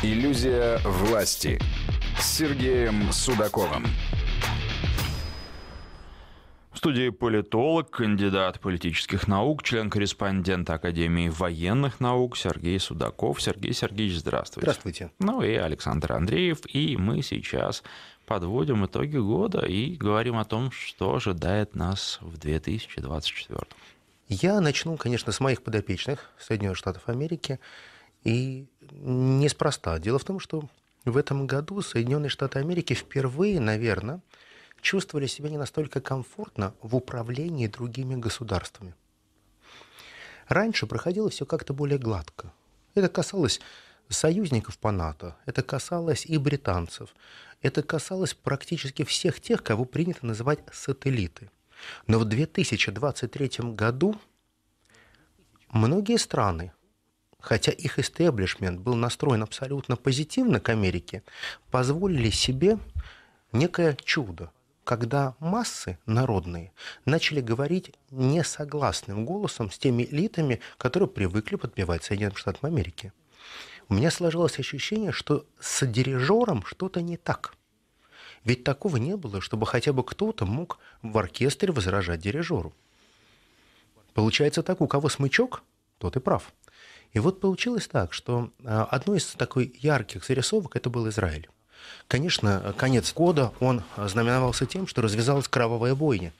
Иллюзия власти с Сергеем Судаковым. В студии политолог, кандидат политических наук, член-корреспондент Академии военных наук Сергей Судаков. Сергей Сергеевич, здравствуйте. Здравствуйте. Ну и Александр Андреев. И мы сейчас подводим итоги года и говорим о том, что ожидает нас в 2024. Я начну, конечно, с моих подопечных Соединенных Штатов Америки. И неспроста. Дело в том, что в этом году Соединенные Штаты Америки впервые, наверное, чувствовали себя не настолько комфортно в управлении другими государствами. Раньше проходило все как-то более гладко. Это касалось союзников по НАТО, это касалось и британцев, это касалось практически всех тех, кого принято называть сателлиты. Но в 2023 году многие страны, хотя их истеблишмент был настроен абсолютно позитивно к Америке, позволили себе некое чудо, когда массы народные начали говорить несогласным голосом с теми элитами, которые привыкли подпевать Соединенным Штатам Америки. У меня сложилось ощущение, что с дирижером что-то не так. Ведь такого не было, чтобы хотя бы кто-то мог в оркестре возражать дирижеру. Получается так, у кого смычок, тот и прав. И вот получилось так, что а, одной из такой ярких зарисовок это был Израиль. Конечно, конец года, он знаменовался тем, что развязалась кровавая бойня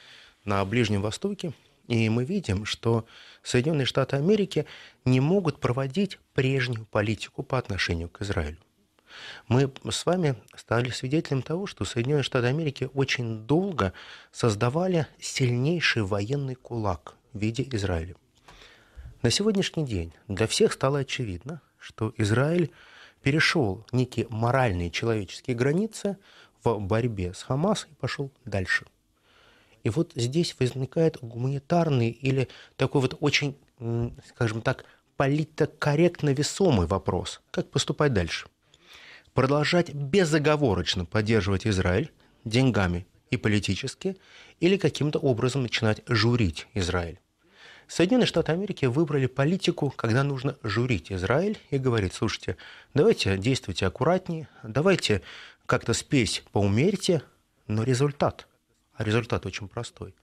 на Ближнем Востоке, и мы видим, что Соединенные Штаты Америки не могут проводить прежнюю политику по отношению к Израилю. Мы с вами стали свидетелем того, что Соединенные Штаты Америки очень долго создавали сильнейший военный кулак в виде Израиля. На сегодняшний день для всех стало очевидно, что Израиль перешел некие моральные человеческие границы в борьбе с Хамас и пошел дальше. И вот здесь возникает гуманитарный или такой вот очень, скажем так, политокорректно весомый вопрос. Как поступать дальше? Продолжать безоговорочно поддерживать Израиль деньгами и политически, или каким-то образом начинать журить Израиль? Соединенные Штаты Америки выбрали политику, когда нужно журить Израиль и говорить, слушайте, давайте действуйте аккуратнее, давайте как-то спесь поумерьте, но результат, а результат очень простой.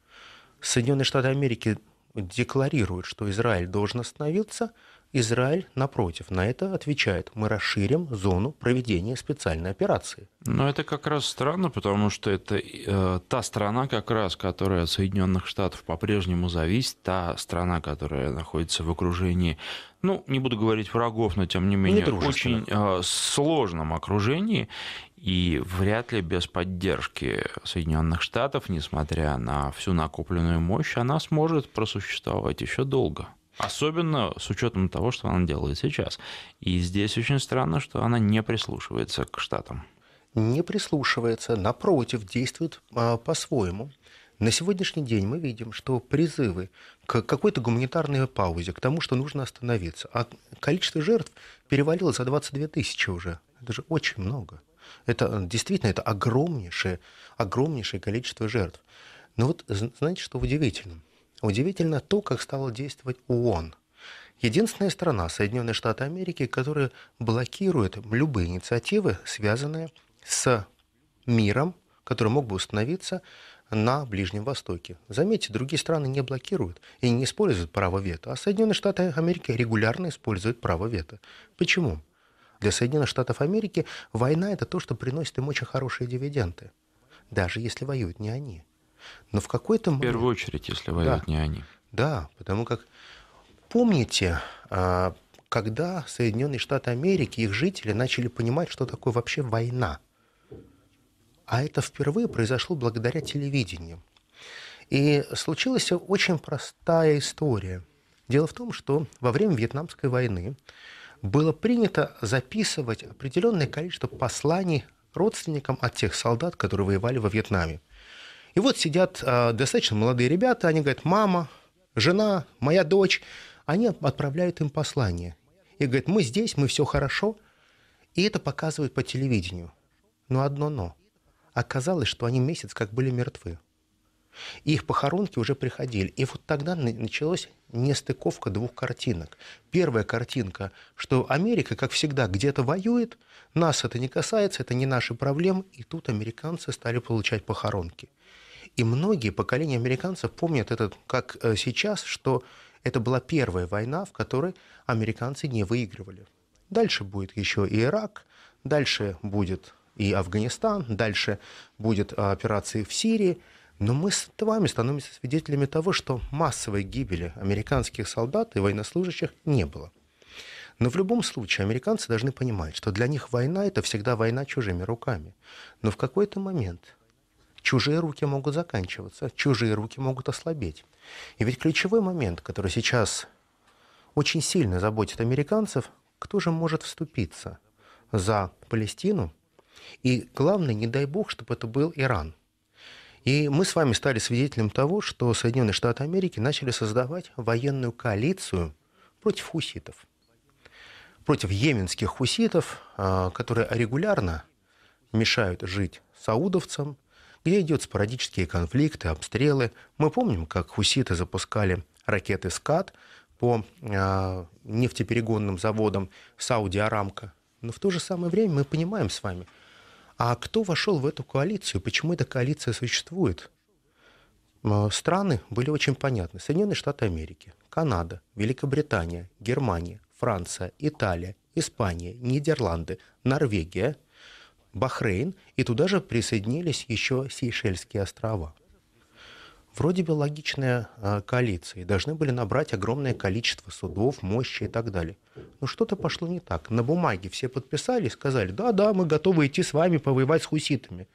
Соединенные Штаты Америки декларируют, что Израиль должен остановиться – Израиль, напротив, на это отвечает. Мы расширим зону проведения специальной операции. Но это как раз странно, потому что это э, та страна, как раз, которая от Соединенных Штатов по-прежнему зависит, та страна, которая находится в окружении, ну, не буду говорить врагов, но тем не менее, не очень э, сложном окружении. И вряд ли без поддержки Соединенных Штатов, несмотря на всю накопленную мощь, она сможет просуществовать еще долго. Особенно с учетом того, что она делает сейчас. И здесь очень странно, что она не прислушивается к штатам. Не прислушивается, напротив, действует а, по-своему. На сегодняшний день мы видим, что призывы к какой-то гуманитарной паузе, к тому, что нужно остановиться, а количество жертв перевалило за 22 тысячи уже. Это же очень много. Это действительно это огромнейшее, огромнейшее количество жертв. Но вот знаете, что удивительно? Удивительно то, как стало действовать ООН. Единственная страна, Соединенные Штаты Америки, которая блокирует любые инициативы, связанные с миром, который мог бы установиться на Ближнем Востоке. Заметьте, другие страны не блокируют и не используют право вето, а Соединенные Штаты Америки регулярно используют право вето. Почему? Для Соединенных Штатов Америки война – это то, что приносит им очень хорошие дивиденды, даже если воюют не они. Но в какой-то момент... В первую очередь, если воюют да, не они. Да, потому как помните, а, когда Соединенные Штаты Америки, их жители начали понимать, что такое вообще война. А это впервые произошло благодаря телевидению. И случилась очень простая история. Дело в том, что во время Вьетнамской войны было принято записывать определенное количество посланий родственникам от тех солдат, которые воевали во Вьетнаме. И вот сидят э, достаточно молодые ребята, они говорят, мама, жена, моя дочь, они отправляют им послание. И говорят, мы здесь, мы все хорошо. И это показывают по телевидению. Но одно но. Оказалось, что они месяц как были мертвы. И их похоронки уже приходили. И вот тогда началась нестыковка двух картинок. Первая картинка, что Америка, как всегда, где-то воюет, нас это не касается, это не наши проблемы, и тут американцы стали получать похоронки. И многие поколения американцев помнят это как э, сейчас, что это была первая война, в которой американцы не выигрывали. Дальше будет еще и Ирак, дальше будет и Афганистан, дальше будет а, операции в Сирии. Но мы с вами становимся свидетелями того, что массовой гибели американских солдат и военнослужащих не было. Но в любом случае американцы должны понимать, что для них война – это всегда война чужими руками. Но в какой-то момент чужие руки могут заканчиваться, чужие руки могут ослабеть. И ведь ключевой момент, который сейчас очень сильно заботит американцев, кто же может вступиться за Палестину, и главное, не дай бог, чтобы это был Иран. И мы с вами стали свидетелем того, что Соединенные Штаты Америки начали создавать военную коалицию против хуситов. Против йеменских хуситов, а, которые регулярно мешают жить саудовцам, где идут спорадические конфликты, обстрелы. Мы помним, как хуситы запускали ракеты «Скат» по э, нефтеперегонным заводам Сауди Арамка. Но в то же самое время мы понимаем с вами, а кто вошел в эту коалицию, почему эта коалиция существует? Страны были очень понятны. Соединенные Штаты Америки, Канада, Великобритания, Германия, Франция, Италия, Испания, Нидерланды, Норвегия – Бахрейн, и туда же присоединились еще Сейшельские острова. Вроде бы логичная а, коалиция, должны были набрать огромное количество судов, мощи и так далее. Но что-то пошло не так. На бумаге все подписали и сказали, да-да, мы готовы идти с вами повоевать с хуситами.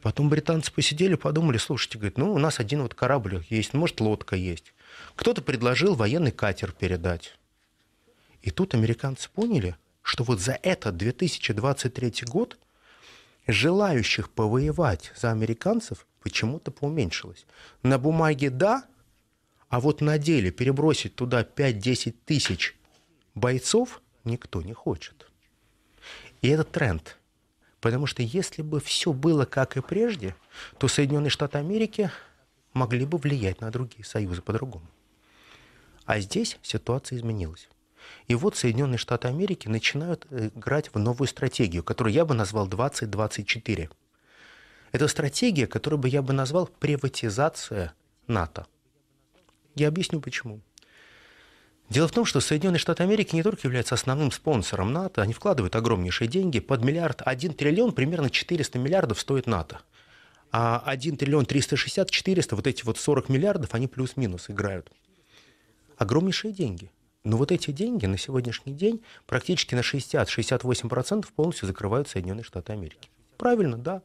Потом британцы посидели, подумали, слушайте, говорит, ну у нас один вот корабль есть, может лодка есть. Кто-то предложил военный катер передать. И тут американцы поняли, что вот за этот 2023 год желающих повоевать за американцев почему-то поуменьшилось. На бумаге да, а вот на деле перебросить туда 5-10 тысяч бойцов никто не хочет. И это тренд. Потому что если бы все было как и прежде, то Соединенные Штаты Америки могли бы влиять на другие союзы по-другому. А здесь ситуация изменилась. И вот Соединенные Штаты Америки начинают э, играть в новую стратегию, которую я бы назвал 2024. Это стратегия, которую бы я бы назвал приватизация НАТО. Я объясню почему. Дело в том, что Соединенные Штаты Америки не только являются основным спонсором НАТО, они вкладывают огромнейшие деньги. Под миллиард, 1 триллион, примерно 400 миллиардов стоит НАТО. А 1 триллион 360, 400, вот эти вот 40 миллиардов, они плюс-минус играют. Огромнейшие деньги – но вот эти деньги на сегодняшний день практически на 60-68% полностью закрывают Соединенные Штаты Америки. Правильно, да.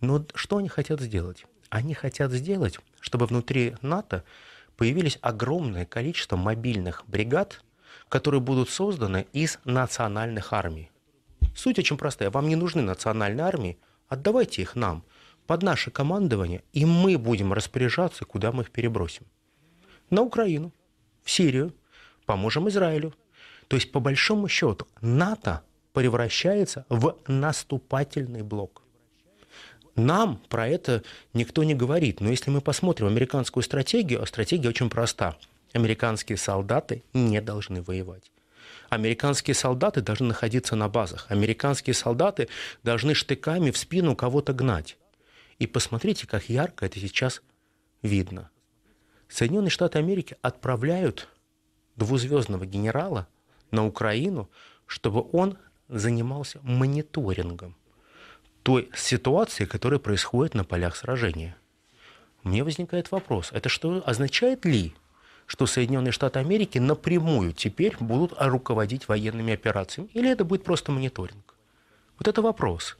Но что они хотят сделать? Они хотят сделать, чтобы внутри НАТО появились огромное количество мобильных бригад, которые будут созданы из национальных армий. Суть очень простая. Вам не нужны национальные армии, отдавайте их нам, под наше командование, и мы будем распоряжаться, куда мы их перебросим. На Украину, в Сирию, поможем Израилю. То есть, по большому счету, НАТО превращается в наступательный блок. Нам про это никто не говорит. Но если мы посмотрим американскую стратегию, а стратегия очень проста. Американские солдаты не должны воевать. Американские солдаты должны находиться на базах. Американские солдаты должны штыками в спину кого-то гнать. И посмотрите, как ярко это сейчас видно. Соединенные Штаты Америки отправляют двузвездного генерала на Украину, чтобы он занимался мониторингом той ситуации, которая происходит на полях сражения. Мне возникает вопрос, это что означает ли, что Соединенные Штаты Америки напрямую теперь будут руководить военными операциями, или это будет просто мониторинг? Вот это вопрос.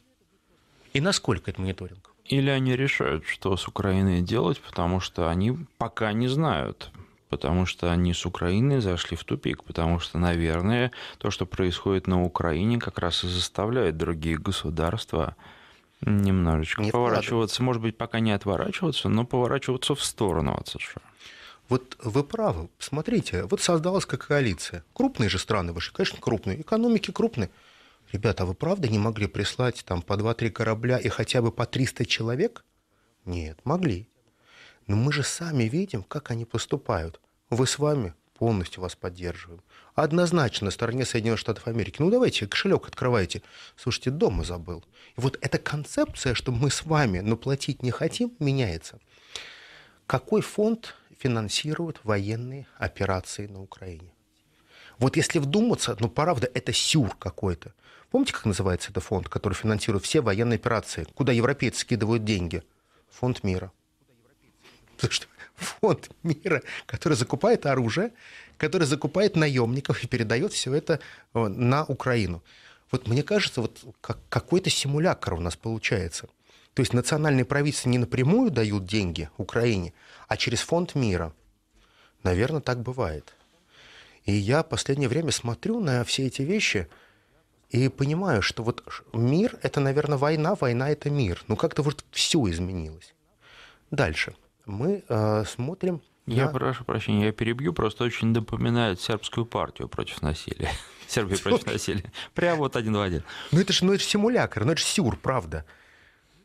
И насколько это мониторинг? Или они решают, что с Украиной делать, потому что они пока не знают, потому что они с Украины зашли в тупик, потому что, наверное, то, что происходит на Украине, как раз и заставляет другие государства немножечко не поворачиваться, может быть, пока не отворачиваться, но поворачиваться в сторону от США. Вот вы правы. Смотрите, вот создалась как коалиция. Крупные же страны ваши, конечно, крупные. Экономики крупные. Ребята, а вы правда не могли прислать там по 2-3 корабля и хотя бы по 300 человек? Нет, могли. Но мы же сами видим, как они поступают. Вы с вами полностью вас поддерживаем. Однозначно на стороне Соединенных Штатов Америки. Ну давайте, кошелек открывайте. Слушайте, дома забыл. И вот эта концепция, что мы с вами, но платить не хотим, меняется. Какой фонд финансирует военные операции на Украине? Вот если вдуматься, ну, правда, это сюр какой-то. Помните, как называется этот фонд, который финансирует все военные операции, куда европейцы скидывают деньги? Фонд мира. Потому что фонд мира, который закупает оружие, который закупает наемников и передает все это э, на Украину. Вот мне кажется, вот как какой-то симулятор у нас получается. То есть национальные правительства не напрямую дают деньги Украине, а через фонд мира. Наверное, так бывает. И я в последнее время смотрю на все эти вещи и понимаю, что вот мир — это, наверное, война, война — это мир. Ну, как-то вот все изменилось. Дальше мы э, смотрим я да. прошу прощения, я перебью, просто очень напоминает сербскую партию против насилия. Сербию против насилия. Прямо вот один в один. Ну это же ну, это симулякр, ну это же сюр, правда.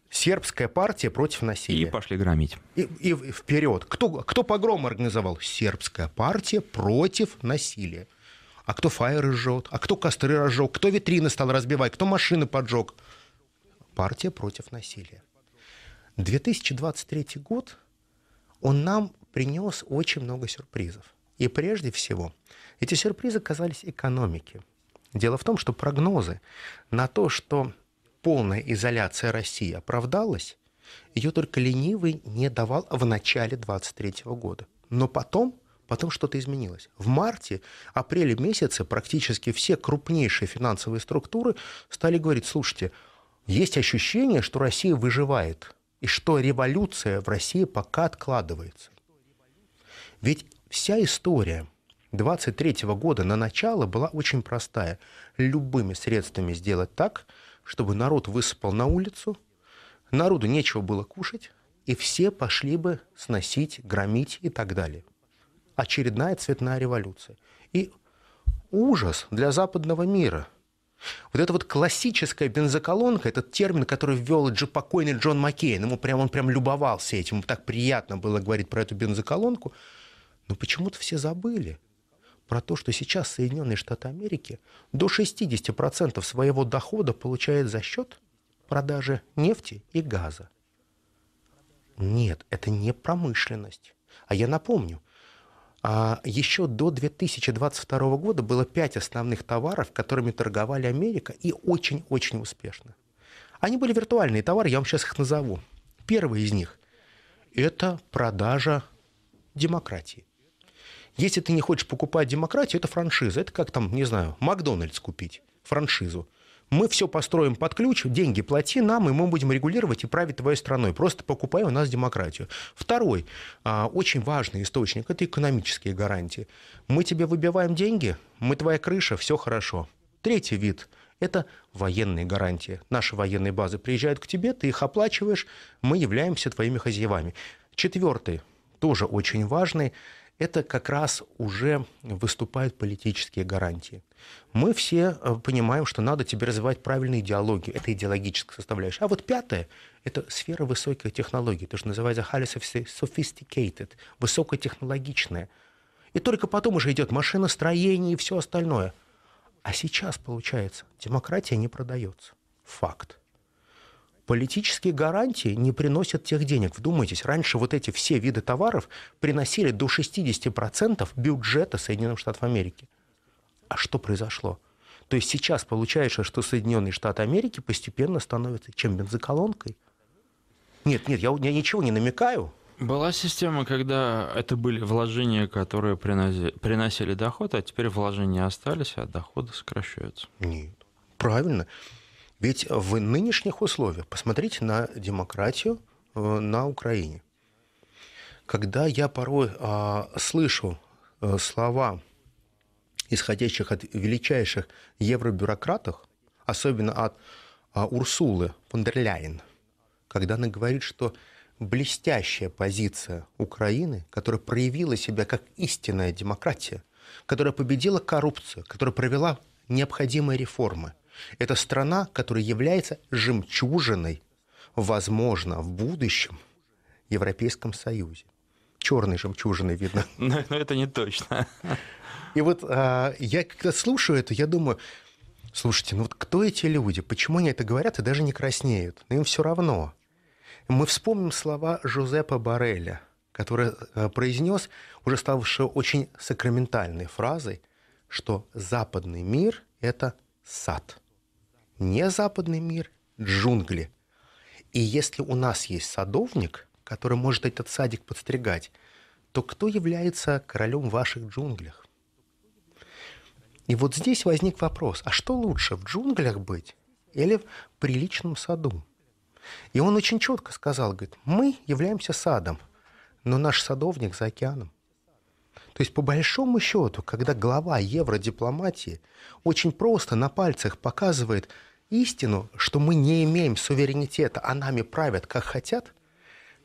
Сербская партия против насилия. И пошли громить. И, и вперед. Кто, кто погром организовал? Сербская партия против насилия. А кто фаеры жжет? А кто костры разжег? Кто витрины стал разбивать? Кто машины поджег? Партия против насилия. 2023 год – он нам принес очень много сюрпризов. И прежде всего, эти сюрпризы казались экономики. Дело в том, что прогнозы на то, что полная изоляция России оправдалась, ее только ленивый не давал в начале 23 года. Но потом, потом что-то изменилось. В марте, апреле месяце практически все крупнейшие финансовые структуры стали говорить, слушайте, есть ощущение, что Россия выживает – и что революция в России пока откладывается. Ведь вся история 23 года на начало была очень простая. Любыми средствами сделать так, чтобы народ высыпал на улицу, народу нечего было кушать, и все пошли бы сносить, громить и так далее. Очередная цветная революция. И ужас для западного мира – вот эта вот классическая бензоколонка, этот термин, который ввел Дж, покойный Джон Маккейн, ему прям, он прям любовался этим, ему так приятно было говорить про эту бензоколонку, но почему-то все забыли про то, что сейчас Соединенные Штаты Америки до 60% своего дохода получает за счет продажи нефти и газа. Нет, это не промышленность. А я напомню, а еще до 2022 года было пять основных товаров, которыми торговали Америка, и очень-очень успешно. Они были виртуальные товары, я вам сейчас их назову. Первый из них – это продажа демократии. Если ты не хочешь покупать демократию, это франшиза. Это как там, не знаю, Макдональдс купить, франшизу – мы все построим под ключ, деньги плати нам, и мы будем регулировать и править твоей страной. Просто покупай у нас демократию. Второй а, очень важный источник – это экономические гарантии. Мы тебе выбиваем деньги, мы твоя крыша, все хорошо. Третий вид это военные гарантии. Наши военные базы приезжают к тебе, ты их оплачиваешь, мы являемся твоими хозяевами. Четвертый, тоже очень важный, это как раз уже выступают политические гарантии. Мы все э, понимаем, что надо тебе развивать правильные идеологии. Это идеологическая составляющая. А вот пятое – это сфера высоких технологий. То, что называется highly sophisticated, высокотехнологичная. И только потом уже идет машиностроение и все остальное. А сейчас, получается, демократия не продается. Факт. Политические гарантии не приносят тех денег. Вдумайтесь, раньше вот эти все виды товаров приносили до 60% бюджета Соединенных Штатов Америки. А что произошло? То есть сейчас получается, что Соединенные Штаты Америки постепенно становятся чем бензоколонкой. Нет, нет, я, я ничего не намекаю. Была система, когда это были вложения, которые приносили, приносили доход, а теперь вложения остались, а доходы сокращаются. Нет, правильно. Ведь в нынешних условиях, посмотрите на демократию э, на Украине. Когда я порой а, слышу э, слова исходящих от величайших евробюрократов, особенно от а, Урсулы фон когда она говорит, что блестящая позиция Украины, которая проявила себя как истинная демократия, которая победила коррупцию, которая провела необходимые реформы – это страна, которая является жемчужиной, возможно, в будущем Европейском Союзе. Черный жемчужиной видно. Но, но ну, ну, это не точно. И вот а, я когда слушаю это, я думаю, слушайте, ну вот кто эти люди? Почему они это говорят и даже не краснеют? Но ну, им все равно. Мы вспомним слова Жозепа Барреля, который э, произнес, уже ставшую очень сакраментальной фразой, что западный мир – это сад – не западный мир, джунгли. И если у нас есть садовник, который может этот садик подстригать, то кто является королем в ваших джунглях? И вот здесь возник вопрос, а что лучше, в джунглях быть или в приличном саду? И он очень четко сказал, говорит, мы являемся садом, но наш садовник за океаном. То есть, по большому счету, когда глава евродипломатии очень просто на пальцах показывает, истину, что мы не имеем суверенитета, а нами правят как хотят,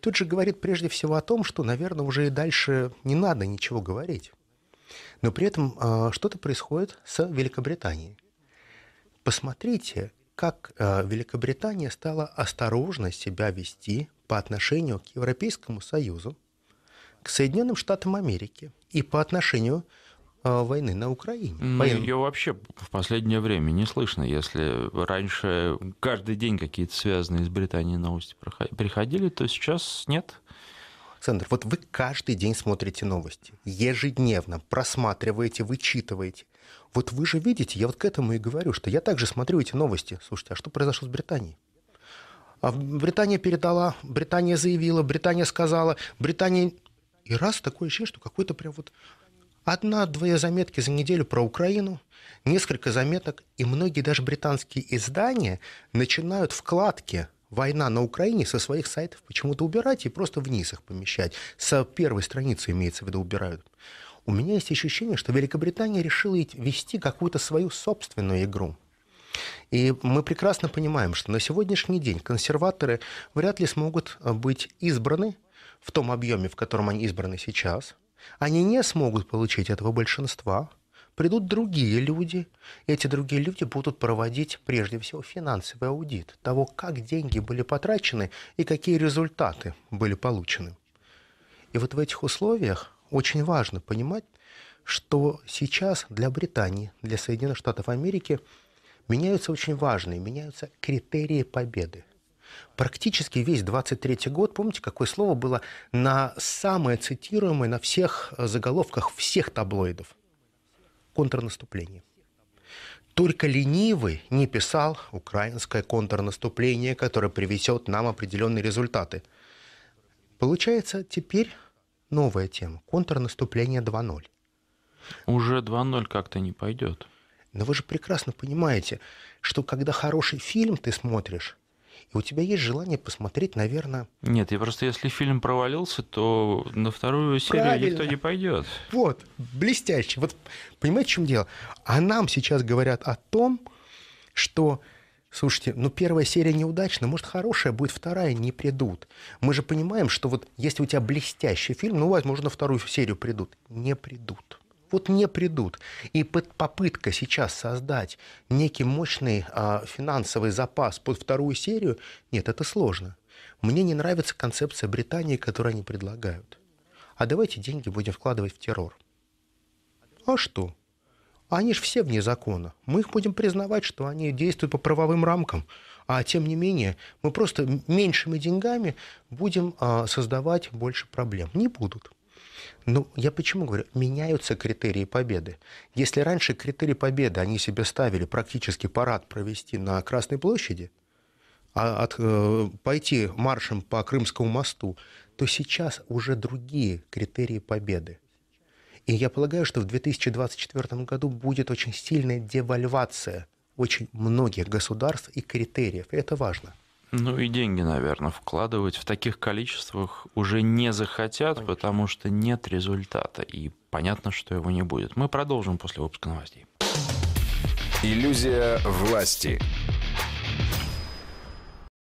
тут же говорит прежде всего о том, что, наверное, уже и дальше не надо ничего говорить. Но при этом а, что-то происходит с Великобританией. Посмотрите, как а, Великобритания стала осторожно себя вести по отношению к Европейскому Союзу, к Соединенным Штатам Америки и по отношению к а, войны на Украине. Ну, Воен... Ее вообще в последнее время не слышно. Если раньше каждый день какие-то связанные с Британией новости приходили, то сейчас нет. Александр, вот вы каждый день смотрите новости, ежедневно просматриваете, вычитываете. Вот вы же видите, я вот к этому и говорю, что я также смотрю эти новости. Слушайте, а что произошло с Британией? А Британия передала, Британия заявила, Британия сказала, Британия... И раз такое ощущение, что какой-то прям вот Одна-две заметки за неделю про Украину, несколько заметок, и многие даже британские издания начинают вкладки «Война на Украине» со своих сайтов почему-то убирать и просто вниз их помещать. со первой страницы, имеется в виду, убирают. У меня есть ощущение, что Великобритания решила вести какую-то свою собственную игру. И мы прекрасно понимаем, что на сегодняшний день консерваторы вряд ли смогут э, быть избраны в том объеме, в котором они избраны сейчас – они не смогут получить этого большинства, придут другие люди, и эти другие люди будут проводить прежде всего финансовый аудит того, как деньги были потрачены и какие результаты были получены. И вот в этих условиях очень важно понимать, что сейчас для Британии, для Соединенных Штатов Америки меняются очень важные, меняются критерии победы. Практически весь 23 год, помните, какое слово было на самое цитируемое на всех заголовках всех таблоидов? Контрнаступление. Только ленивый не писал украинское контрнаступление, которое приведет нам определенные результаты. Получается теперь новая тема. Контрнаступление 2.0. Уже 2.0 как-то не пойдет. Но вы же прекрасно понимаете, что когда хороший фильм ты смотришь, и у тебя есть желание посмотреть, наверное... Нет, я просто если фильм провалился, то на вторую серию Правильно. никто не пойдет. Вот, блестяще. Вот понимаете, в чем дело? А нам сейчас говорят о том, что Слушайте, ну первая серия неудачна, может хорошая будет, вторая не придут. Мы же понимаем, что вот если у тебя блестящий фильм, ну возможно вторую серию придут. Не придут вот не придут. И попытка сейчас создать некий мощный а, финансовый запас под вторую серию, нет, это сложно. Мне не нравится концепция Британии, которую они предлагают. А давайте деньги будем вкладывать в террор. А что? Они же все вне закона. Мы их будем признавать, что они действуют по правовым рамкам. А тем не менее, мы просто меньшими деньгами будем а, создавать больше проблем. Не будут. Ну, я почему говорю? Меняются критерии победы. Если раньше критерии победы они себе ставили практически парад провести на Красной площади, а от, э, пойти маршем по Крымскому мосту, то сейчас уже другие критерии победы. И я полагаю, что в 2024 году будет очень сильная девальвация очень многих государств и критериев. И это важно. Ну и деньги, наверное, вкладывать в таких количествах уже не захотят, Конечно. потому что нет результата. И понятно, что его не будет. Мы продолжим после выпуска новостей. Иллюзия власти.